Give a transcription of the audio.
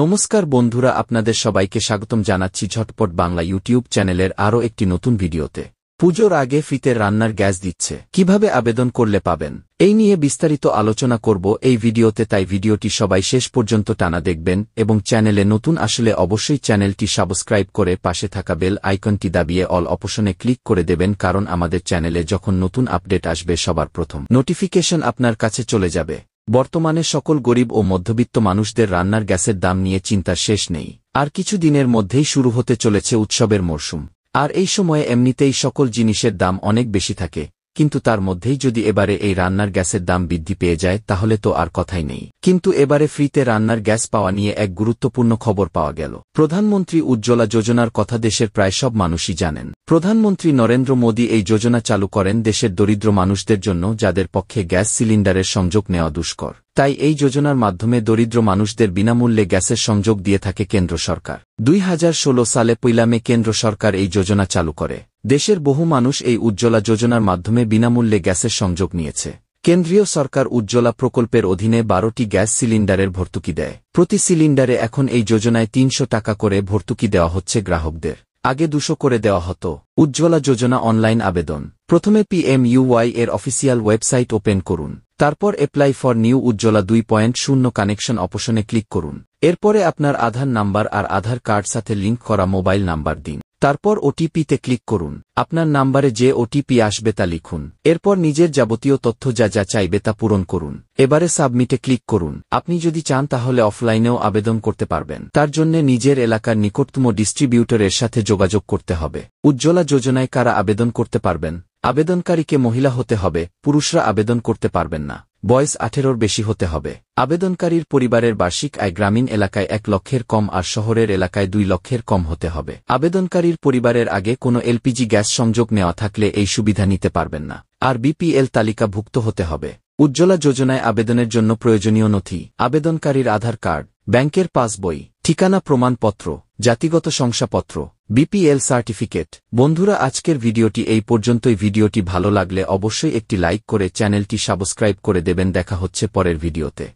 নমস্কার বন্ধুরা আপনাদের সবাইকে স্বাগতম জানাচ্ছি ঝটপট বাংলা ইউটিউব চ্যানেলের আরও একটি নতুন ভিডিওতে পুজোর আগে ফিতে রান্নার গ্যাস দিচ্ছে কিভাবে আবেদন করলে পাবেন এই নিয়ে বিস্তারিত আলোচনা করব এই ভিডিওতে তাই ভিডিওটি সবাই শেষ পর্যন্ত টানা দেখবেন এবং চ্যানেলে নতুন আসলে অবশ্যই চ্যানেলটি সাবস্ক্রাইব করে পাশে থাকা বেল আইকনটি দাবিয়ে অল অপশনে ক্লিক করে দেবেন কারণ আমাদের চ্যানেলে যখন নতুন আপডেট আসবে সবার প্রথম নোটিফিকেশন আপনার কাছে চলে যাবে বর্তমানে সকল গরিব ও মধ্যবিত্ত মানুষদের রান্নার গ্যাসের দাম নিয়ে চিন্তার শেষ নেই আর কিছু দিনের মধ্যেই শুরু হতে চলেছে উৎসবের মরশুম আর এই সময়ে এমনিতেই সকল জিনিসের দাম অনেক বেশি থাকে কিন্তু তার মধ্যেই যদি এবারে এই রান্নার গ্যাসের দাম বৃদ্ধি পেয়ে যায় তাহলে তো আর কথাই নেই কিন্তু এবারে ফ্রিতে রান্নার গ্যাস পাওয়া নিয়ে এক গুরুত্বপূর্ণ খবর পাওয়া গেল প্রধানমন্ত্রী উজ্জ্বলা যোজনার কথা দেশের প্রায় সব মানুষই জানেন প্রধানমন্ত্রী নরেন্দ্র মোদী এই যোজনা চালু করেন দেশের দরিদ্র মানুষদের জন্য যাদের পক্ষে গ্যাস সিলিন্ডারের সংযোগ নেওয়া দুষ্কর তাই এই যোজনার মাধ্যমে দরিদ্র মানুষদের বিনামূল্যে গ্যাসের সংযোগ দিয়ে থাকে কেন্দ্র সরকার দুই সালে পৈলামে কেন্দ্র সরকার এই যোজনা চালু করে দেশের বহু মানুষ এই উজ্জ্বলা যোজনার মাধ্যমে বিনামূল্যে গ্যাসের সংযোগ নিয়েছে কেন্দ্রীয় সরকার উজ্জ্বলা প্রকল্পের অধীনে বারোটি গ্যাস সিলিন্ডারের ভর্তুকি দেয় প্রতি সিলিন্ডারে এখন এই যোজনায় তিনশো টাকা করে ভর্তুকি দেওয়া হচ্ছে গ্রাহকদের আগে দুশো করে দেওয়া হতো উজ্জ্বলা যোজনা অনলাইন আবেদন প্রথমে পিএমইউওয়াই এর অফিসিয়াল ওয়েবসাইট ওপেন করুন তারপর অ্যাপ্লাই ফর নিউ উজ্জ্বলা দুই পয়েন্ট শূন্য কানেকশন অপশনে ক্লিক করুন এরপরে আপনার আধার নাম্বার আর আধার কার্ড সাথে লিঙ্ক করা মোবাইল নাম্বার দিন তারপর ওটিপিতে ক্লিক করুন আপনার নাম্বারে যে ওটিপি আসবে তা লিখুন এরপর নিজের যাবতীয় তথ্য যা যা চাইবে তা পূরণ করুন এবারে সাবমিটে ক্লিক করুন আপনি যদি চান তাহলে অফলাইনেও আবেদন করতে পারবেন তার জন্য নিজের এলাকার নিকটতম ডিস্ট্রিবিউটরের সাথে যোগাযোগ করতে হবে উজ্জ্বলা যোজনায় কারা আবেদন করতে পারবেন আবেদনকারীকে মহিলা হতে হবে পুরুষরা আবেদন করতে পারবেন না বয়স আঠেরোর বেশি হতে হবে আবেদনকারীর পরিবারের বার্ষিক আয় গ্রামীণ এলাকায় এক লক্ষের কম আর শহরের এলাকায় দুই লক্ষের কম হতে হবে আবেদনকারীর পরিবারের আগে কোনো এলপিজি গ্যাস সংযোগ নেওয়া থাকলে এই সুবিধা নিতে পারবেন না আর বিপিএল তালিকাভুক্ত হতে হবে উজ্জ্বলা যোজনায় আবেদনের জন্য প্রয়োজনীয় নথি আবেদনকারীর আধার কার্ড ব্যাংকের পাসবই ঠিকানা প্রমাণপত্র জাতিগত শংসাপত্র বিপিএল সার্টিফিকেট বন্ধুরা আজকের ভিডিওটি এই পর্যন্তই ভিডিওটি ভালো লাগলে অবশ্যই একটি লাইক করে চ্যানেলটি সাবস্ক্রাইব করে দেবেন দেখা হচ্ছে পরের ভিডিওতে